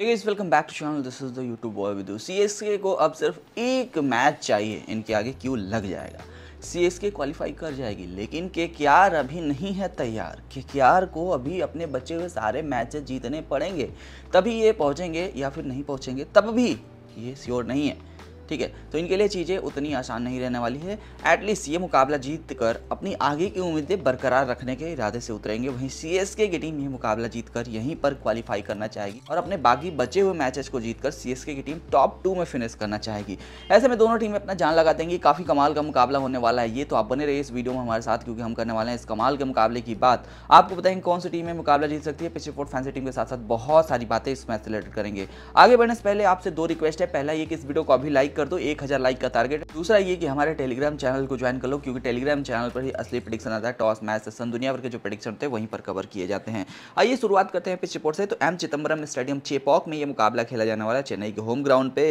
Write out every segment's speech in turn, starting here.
hey guys welcome back to channel this is the YouTube boy विदू C S K को अब सिर्फ एक मैच चाहिए इनके आगे क्यों लग जाएगा सी एस के क्वालिफाई कर जाएगी लेकिन के क्यार अभी नहीं है तैयार के क्यार को अभी अपने बचे हुए सारे मैचेस जीतने पड़ेंगे तभी ये पहुँचेंगे या फिर नहीं पहुँचेंगे तब भी ये श्योर नहीं है ठीक है तो इनके लिए चीज़ें उतनी आसान नहीं रहने वाली है एटलीस्ट ये मुकाबला जीत कर अपनी आगे की उम्मीदें बरकरार रखने के इरादे से उतरेंगे वहीं सी की टीम ये मुकाबला जीत कर यहीं पर क्वालिफाई करना चाहेगी और अपने बाकी बचे हुए मैचेस को जीतकर के की टीम टॉप टू में फिनिश करना चाहेगी ऐसे में दोनों टीमें अपना जान लगा देंगी काफ़ी कमाल का मुकाबला होने वाला है ये तो आप बने रहिए इस वीडियो में हमारे साथ क्योंकि हम करने वाले हैं इस कमाल के मुकाबले की बात आपको बताएंगे कौन सी टीमें मुकाबला जीत सकती है पिछले फोर्ट फैंसी टीम के साथ साथ बहुत सारी बातें इस मैच से रिलेटेड करेंगे आगे बढ़ने से पहले आपसे दो रिक्वेस्ट है पहला ये कि इस वीडियो को अभी लाइक कर दो एक हज़ार लाइक का टारगेट दूसरा ये कि हमारे टेलीग्राम चैनल को ज्वाइन कर लो क्योंकि टेलीग्राम चैनल पर ही असली प्रडिक्शन आता है टॉस मैच सेशन दुनिया भर के जो प्रडिक्शन होते हैं वहीं पर कवर किए जाते हैं आइए शुरुआत करते हैं पिच रिपोर्ट से तो एम चिदम्बरम स्टेडियम चेपॉक में ये मुकाबला खेला जाने वाला चेन्नई के होम ग्राउंड पर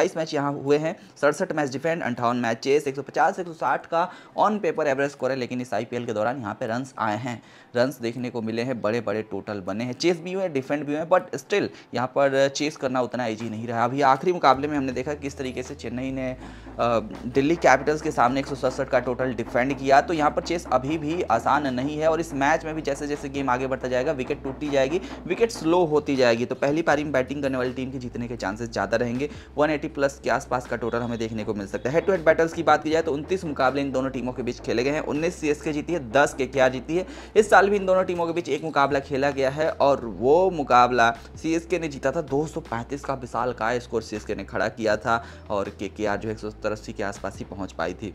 एक मैच यहाँ हुए हैं सड़सठ मैच डिफेंड अंठावन मैच चेस एक सौ का ऑन पेपर एवरेज स्कोर है लेकिन इस आई के दौरान यहाँ पर रन आए हैं रन देखने को मिले हैं बड़े बड़े टोटल बने हैं चेस भी हुए डिफेंड भी हुए बट स्टिल यहाँ पर चेस करना उतना ईजी नहीं रहा अभी आखिरी मुकाबले में हमने देखा किस तरीके से से चेन्नई ने दिल्ली कैपिटल्स के सामने एक का टोटल डिफेंड किया तो यहाँ पर चेस अभी भी आसान नहीं है और इस मैच में भी जैसे जैसे गेम आगे बढ़ता जाएगा विकेट टूटी जाएगी विकेट स्लो होती जाएगी तो पहली पारी में बैटिंग करने वाली टीम के जीतने के चांसेस ज़्यादा रहेंगे 180 प्लस के आसपास का टोटल हमें देखने को मिल सकता है हेड टू हेड बैटल्स की बात की जाए तो उनतीस मुकाबले इन दोनों टीमों के बीच खेले गए हैं उन्नीस सी के जीती है दस के क्या जीती है इस साल भी इन दोनों टीमों के बीच एक मुकाबला खेला गया है और वो मुकाबला सी ने जीता था दो का विशाल काय स्कोर सी ने खड़ा किया था और और के के आर जो एक के आसपास ही पहुँच पाई थी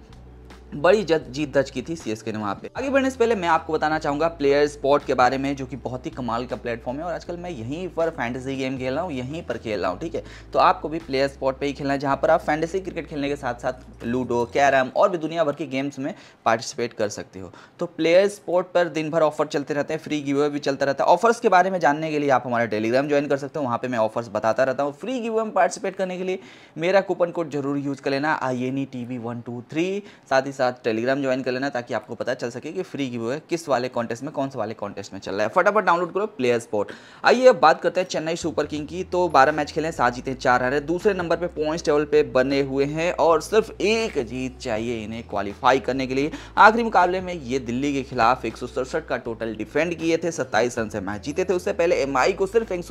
बड़ी जद जीत दर्ज की थी सी एस के ने वहाँ पे आगे बढ़ने से पहले मैं आपको बताना चाहूँगा प्लेयर स्पॉट के बारे में जो कि बहुत ही कमाल का प्लेटफॉर्म है और आजकल मैं यहीं पर फैंटेसी गेम खेल रहा हूँ यहीं पर खेल रहा हूँ ठीक है तो आपको भी प्लेयर स्पॉट पे ही खेलना है जहाँ पर आप फैंटेसी क्रिकेट खेलने के साथ साथ लूडो कैरम और भी दुनिया भर के गेम्स में पार्टिसिपेट कर सकते हो तो प्लेयर स्पॉट पर दिन भर ऑफर चलते रहते हैं फ्री गिवे भी चलता रहता है ऑफर्स के बारे में जानने के लिए आप हमारा टेलीग्राम ज्वाइन कर सकते हो वहाँ पर मैं ऑफर्स बताता रहता हूँ फ्री गिवे में पार्टिसिपेट करने के लिए मेरा कूपन कोड जरूर यूज़ कर लेना I N E T V one two three साथ ही साथ टेलीग्राम ज्वाइन कर लेना ताकि आपको पता चल सके कि फ्री की वो है किस वाले कॉन्टेस्ट में कौन से वाले कॉन्टेस्ट में चल रहा है फटाफट डाउनलोड करो प्लेयर स्पोर्ट आइए अब बात करते हैं चेन्नई सुपर किंग की तो बारह मैच खेले सात जीते चार हारे दूसरे नंबर पर पॉइंट टेबल पर बने हुए हैं और सिर्फ एक जीत चाहिए इन्हें क्वालिफाई करने के लिए आखिरी मुकाबले में ये दिल्ली के खिलाफ एक का टोटल डिफेंड किए थे सत्ताईस रन से मैच जीते थे उससे पहले एम को सिर्फ एक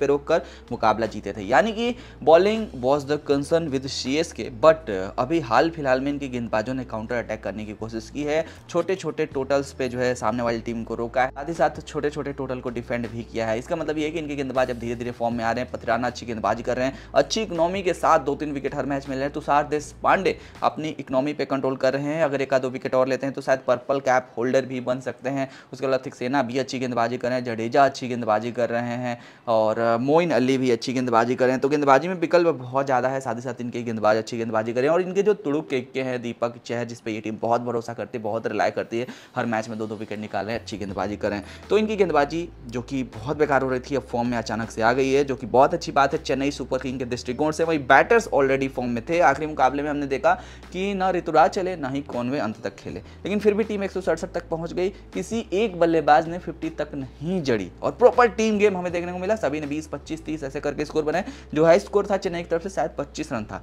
पे रोक मुकाबला जीते थे यानी कि bowling was the concern with C K but अभी हाल फिलहाल में इनकी गेंदबाजों ने काउंट काउंटर अटैक करने की कोशिश की है छोटे छोटे टोटल्स पे जो है सामने वाली टीम को रोका है साथ ही साथ छोटे छोटे टोटल को डिफेंड भी किया है इसका मतलब ये कि इनके गेंदबाज अब धीरे धीरे फॉर्म में आ रहे हैं पथराना अच्छी गेंदबाजी कर रहे हैं अच्छी इकनॉमी के साथ दो तीन विकेट हर मैच मिल रहे हैं सार देश पांडे अपनी इकनॉमी पर कंट्रोल कर रहे हैं अगर एक दो विकेट और लेते हैं तो शायद पर्पल कैप होल्डर भी बन सकते हैं उसके बाद थिक्सेना भी अच्छी गेंदबाजी कर रहे हैं जडेजा अच्छी गेंदबाजी कर रहे हैं और मोइन अली भी अच्छी गेंदबाजी कर रहे हैं तो गेंदबाजी में विकल्प बहुत ज़्यादा है साथ ही साथ इनके गेंदबाज अच्छी गेंदबाजी कर रहे हैं और इनके जो तुड़ुक के हैं दीपक चहज जिस पर ये टीम बहुत भरोसा करती है बहुत रिलाय करती है हर मैच में दो दो विकेट निकाल रहे अच्छी गेंदबाजी करें तो इनकी गेंदबाजी जो कि बहुत बेकार हो रही थी अब फॉर्म में अचानक से आ गई है जो कि बहुत अच्छी बात है चेन्नई सुपर किंग के दृष्टिकोण से वही बैटर्स ऑलरेडी फॉर्म में थे आखिरी मुकाबले में हमने देखा कि ना ऋतुराज चले ना ही कौनवे अंत तक खेले लेकिन फिर भी टीम एक तक पहुंच गई किसी एक बल्लेबाज ने फिफ्टी तक नहीं जड़ी और प्रॉपर टीम गेम हमें देखने को मिला सभी ने बीस पच्चीस तीस ऐसे करके स्कोर बनाए जो हाई स्कोर था चेन्नई की तरफ से शायद पच्चीस रन था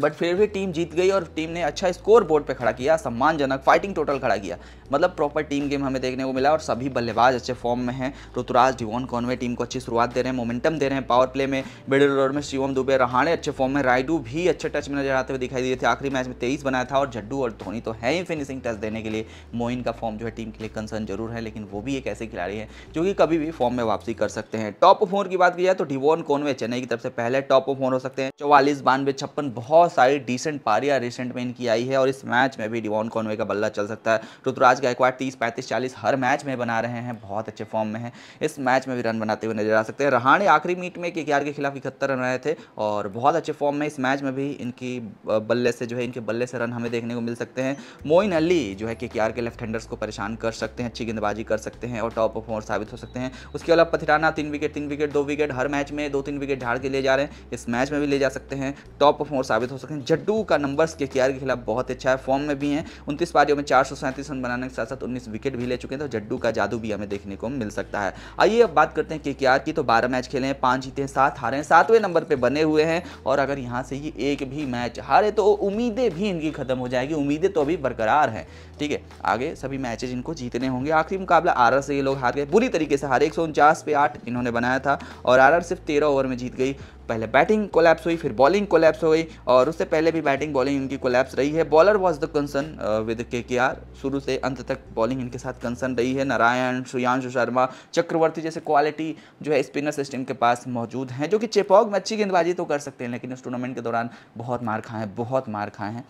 बट फिर भी टीम जीत गई और टीम ने अच्छा स्कोर बोर्ड पे खड़ा किया सम्मानजनक फाइटिंग टोटल खड़ा किया मतलब प्रॉपर टीम गेम हमें देखने को मिला और सभी बल्लेबाज अच्छे फॉर्म में हैं ऋतुराज डिवॉन कॉनवे टीम को अच्छी शुरुआत दे रहे हैं मोमेंटम दे रहे हैं पावर प्ले में मिडिल ओवर में शिवम दुबे रहाणे अच्छे फॉर्म में रायडू भी अच्छे टच में नजर आते हुए दिखाई दिए थे आखिरी मैच में तेईस बनाया था और जड्डू और धोनी तो है ही फिनिशिंग टच देने के लिए मोइन का फॉर्म जो है टीम के लिए कंसर्न जरूर है लेकिन वो भी एक ऐसे खिलाड़ी है जो कि कभी भी फॉर्म में वापसी कर सकते हैं टॉप ऑफ फोर की बात की जाए तो डिवॉन कॉनवे चेन्नई की तरफ से पहले टॉप ऑफ फोर हो सकते हैं चौवालीस बानवे छप्पन बहुत बहुत सारी डिसेंट पारियाँ रिसेंट में इनकी आई है और इस मैच में भी डिवॉन कॉनवे का बल्ला चल सकता है ऋतुराज गायकवाड़ तीस पैंतीस चालीस हर मैच में बना रहे हैं बहुत अच्छे फॉर्म में है इस मैच में भी रन बनाते हुए नजर आ सकते हैं रहाणे आखिरी मीट में के के खिलाफ इकहत्तर रन आए थे और बहुत अच्छे फॉर्म में इस मैच में भी इनकी बल्ले से जो है इनके बल्ले से रन हमें देखने को मिल सकते हैं मोइन अली जो है के के लेफ्ट हैंडर्स को परेशान कर सकते हैं अच्छी गेंदबाजी कर सकते हैं और टॉप ऑफ साबित हो सकते हैं उसके अलावा पथिराना तीन विकेट तीन विकेट दो विकेट हर मैच में दो तीन विकेट झाड़ के ले जा रहे हैं इस मैच में भी ले जा सकते हैं टॉप ऑफ साबित हो हैं जड्डू का नंबर के के के खिलाफ बहुत अच्छा है फॉर्म में भी हैं उनतीस पारियों में चार रन बनाने के साथ साथ उन्नीस विकेट भी ले चुके हैं तो जड्डू का जादू भी हमें देखने को मिल सकता है आइए अब बात करते हैं के की तो बारह मैच खेले हैं पाँच जीते हैं सात हारे हैं सातवें नंबर पर बने हुए हैं और अगर यहाँ से ये एक भी मैच हारे तो उम्मीदें भी इनकी खत्म हो जाएगी उम्मीदें तो अभी बरकरार हैं ठीक है आगे सभी मैचेज इनको जीतने होंगे आखिरी मुकाबला आर से ये लोग हार गए बुरी तरीके से हारे एक पे आठ इन्होंने बनाया था और आर सिर्फ तेरह ओवर में जीत गई पहले बैटिंग कोलैप्स हुई फिर बॉलिंग कोलैप्स हो गई और उससे पहले भी बैटिंग बॉलिंग इनकी कोलैप्स रही है bowler was the concern with K K are शुरू से अंत तक बॉलिंग इनके साथ कंसर्न रही है नारायण सुयांशु शर्मा चक्रवर्ती जैसे क्वालिटी जो है स्पिनर सिस्टम के पास मौजूद हैं जो कि चेपॉग में अच्छी गेंदबाजी तो कर सकते हैं लेकिन इस टूर्नामेंट के दौरान बहुत मार खाएँ बहुत मार खाएँ हैं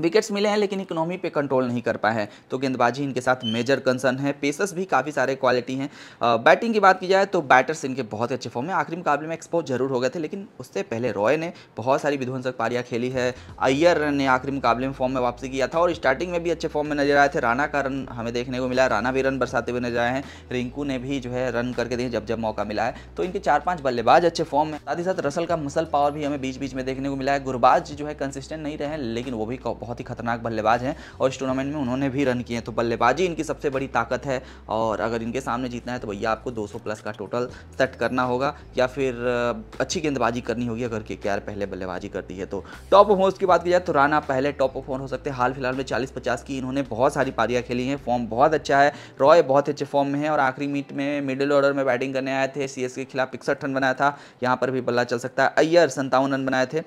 विकेट्स मिले हैं लेकिन इकोनॉमी पे कंट्रोल नहीं कर पाए हैं तो गेंदबाजी इनके साथ मेजर कंसर्न है पेसर्स भी काफ़ी सारे क्वालिटी हैं बैटिंग की बात की जाए तो बैटर्स इनके बहुत अच्छे फॉर्म में आखिरी मुकाबले में एक्सपोज जरूर हो गए थे लेकिन उससे पहले रॉय ने बहुत सारी विध्वंसक पारियाँ खेली है अय्यर ने आखिरी मुकाबले में फॉर्म में वापसी किया था और स्टार्टिंग में भी अच्छे फॉर्म में नजर आए थे राणा का रन हमें देखने को मिला राणा भी रन बरसाते हुए नजर आए हैं रिंकू ने भी जो है रन करके दिए जब जब मौका मिला है तो इनके चार पाँच बल्लेबाज अच्छे फॉर्म में साथ ही साथ रसल का मसल पावर भी हमें बीच बीच में देखने को मिला है गुरबाज जो है कंसिस्टेंट नहीं रहे लेकिन वो भी बहुत ही खतरनाक बल्लेबाज हैं और इस टूर्नामेंट में उन्होंने भी रन किए हैं तो बल्लेबाजी इनकी सबसे बड़ी ताकत है और अगर इनके सामने जीतना है तो भैया आपको 200 प्लस का टोटल सेट करना होगा या फिर अच्छी गेंदबाजी करनी होगी अगर के पहले बल्लेबाजी करती है तो टॉप ऑफ होस्ट की बात की जाए तो राना पहले टॉप ऑफ ऑन हो सकते हैं हाल फिलहाल में चालीस पचास की इन्होंने बहुत सारी पारियाँ खेली हैं फॉर्म बहुत अच्छा है रॉय बहुत अच्छे फॉर्म में है और आखिरी मीट में मिडिल ऑर्डर में बैटिंग करने आए थे सी के खिलाफ इकसठ रन बनाया था यहाँ पर भी बल्ला चल सकता है अय्यर संतावन रन बनाए थे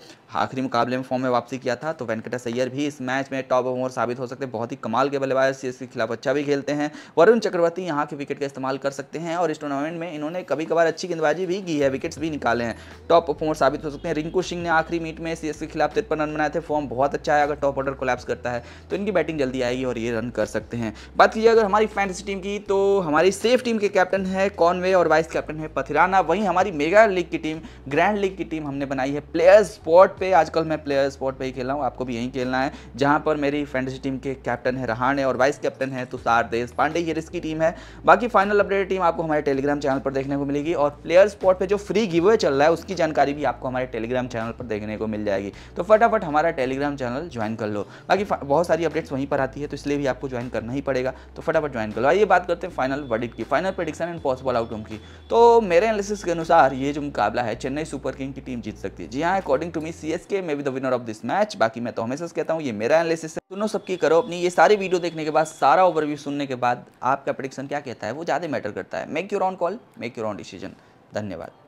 आखिरी मुकाबले में फॉर्म में वापसी किया था तो वेंकटेश अय्यर भी इस मैच में टॉप ओवर साबित हो सकते हैं बहुत ही कमाल के बल्लेबाज सी के खिलाफ अच्छा भी खेलते हैं वरुण चक्रवर्ती यहाँ के विकेट का इस्तेमाल कर सकते हैं और इस टूर्नामेंट में इन्होंने कभी कभार अच्छी गेंदबाजी भी की है विकेट्स भी निकाले हैं टॉप ओवर साबित हो सकते हैं रिंकू सिंह ने आखिरी मीट में सी के खिलाफ तिरपन रन बनाए थे फॉर्म बहुत अच्छा है अगर टॉप ऑर्डर कोलैप्स करता है तो इनकी बैटिंग जल्दी आएगी और ये रन कर सकते हैं बात कीजिए अगर हमारी फैंटसी टीम की तो हमारी सेफ टीम के कैप्टन है कॉनवे और वाइस कैप्टन है पथिराना वहीं हमारी मेगा लीग की टीम ग्रैंड लीग की टीम हमने बनाई है प्लेयर स्पॉट पे आजकल मैं प्लेयर स्पॉट पे ही खेल रहा हूँ आपको भी यहीं खेलना है जहां पर मेरी फैंटेसी टीम के कैप्टन है रहाणे और वाइस कैप्टन है तुषार देश पांडे ये रिस्की टीम है बाकी फाइनल अपडेट टीम आपको हमारे टेलीग्राम चैनल पर देखने को मिलेगी और प्लेयर स्पॉट पर जो फ्री गिवे चल रहा है उसकी जानकारी भी आपको हमारे टेलीग्राम चैनल पर देखने को मिल जाएगी तो फटाफट हमारा टेलीग्राम चैनल ज्वाइन कर लो बाकी बहुत सारी अपडेट्स वहीं पर आती है तो इसलिए भी आपको ज्वाइन करना ही पड़ेगा तो फटाफट ज्वाइन कर लो आइए बात करते हैं फाइनल वर्डिट की final prediction and possible outcome की तो मेरे एनालिसिस के अनुसार ये जो मुकाबला है चेन्नई सुपर किंग की टीम जीत सकती है जी हाँ according to me C S K may be the winner of this match बाकी मैं तो हमेशा कहता हूँ ये मेरा एनालिसिस है सुनो सबकी करो अपनी ये सारी वीडियो देखने के बाद सारा ओवरव्यू सुनने के बाद आपका प्रडिक्शन क्या कहता है वो ज़्यादा मैटर करता है make your own call make your own decision धन्यवाद